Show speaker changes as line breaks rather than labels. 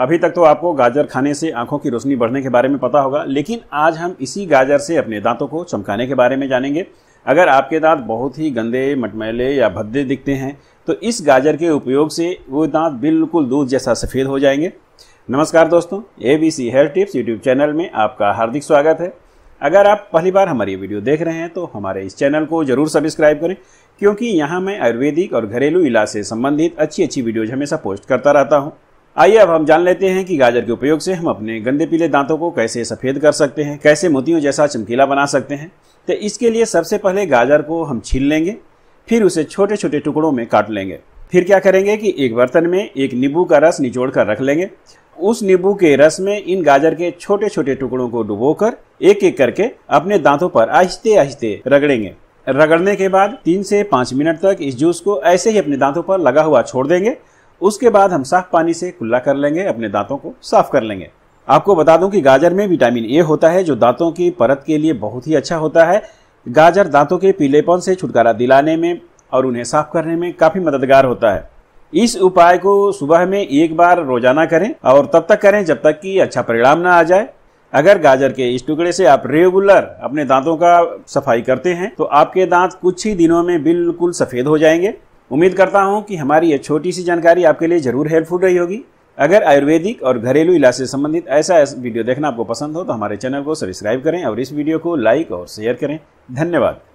अभी तक तो आपको गाजर खाने से आंखों की रोशनी बढ़ने के बारे में पता होगा लेकिन आज हम इसी गाजर से अपने दांतों को चमकाने के बारे में जानेंगे अगर आपके दांत बहुत ही गंदे मटमैले या भद्दे दिखते हैं तो इस गाजर के उपयोग से वो दांत बिल्कुल दूध जैसा सफ़ेद हो जाएंगे नमस्कार दोस्तों A B C hair tips YouTube channel में आपका हार्दिक स्वागत है अगर आप पहली बार हमारी वीडियो देख रहे हैं तो हमारे इस चैनल को जरूर सब्सक्राइब करें क्योंकि यहाँ मैं आयुर्वेदिक और घरेलू इलाज से संबंधित अच्छी अच्छी वीडियोज हमेशा पोस्ट करता रहता हूँ आइए अब हम जान लेते हैं कि गाजर के उपयोग से हम अपने गंदे पीले दांतों को कैसे सफ़ेद कर सकते हैं कैसे मोतियों जैसा चमकीला बना सकते हैं तो इसके लिए सबसे पहले गाजर को हम छील लेंगे फिर उसे छोटे छोटे टुकड़ों में काट लेंगे फिर क्या करेंगे कि एक बर्तन में एक नींबू का रस निचोड़ कर रख लेंगे उस नींबू के रस में इन गाजर के छोटे छोटे टुकड़ों को कर एक एक करके अपने दांतों पर आहिस्ते आहिस्ते रगड़ेंगे रगड़ने के बाद तीन से पाँच मिनट तक इस जूस को ऐसे ही अपने दांतों पर लगा हुआ छोड़ देंगे उसके बाद हम साफ पानी से खुला कर लेंगे अपने दांतों को साफ कर लेंगे आपको बता दूं कि गाजर में विटामिन ए होता है जो दांतों की परत के लिए बहुत ही अच्छा होता है गाजर दांतों के पीलेपन से छुटकारा दिलाने में और उन्हें साफ करने में काफ़ी मददगार होता है इस उपाय को सुबह में एक बार रोजाना करें और तब तक करें जब तक कि अच्छा परिणाम ना आ जाए अगर गाजर के इस टुकड़े से आप रेगुलर अपने दांतों का सफाई करते हैं तो आपके दांत कुछ ही दिनों में बिल्कुल सफ़ेद हो जाएंगे उम्मीद करता हूँ कि हमारी यह छोटी सी जानकारी आपके लिए ज़रूर हेल्पफुल रही होगी अगर आयुर्वेदिक और घरेलू इलाज से संबंधित ऐसा वीडियो देखना आपको पसंद हो तो हमारे चैनल को सब्सक्राइब करें और इस वीडियो को लाइक और शेयर करें धन्यवाद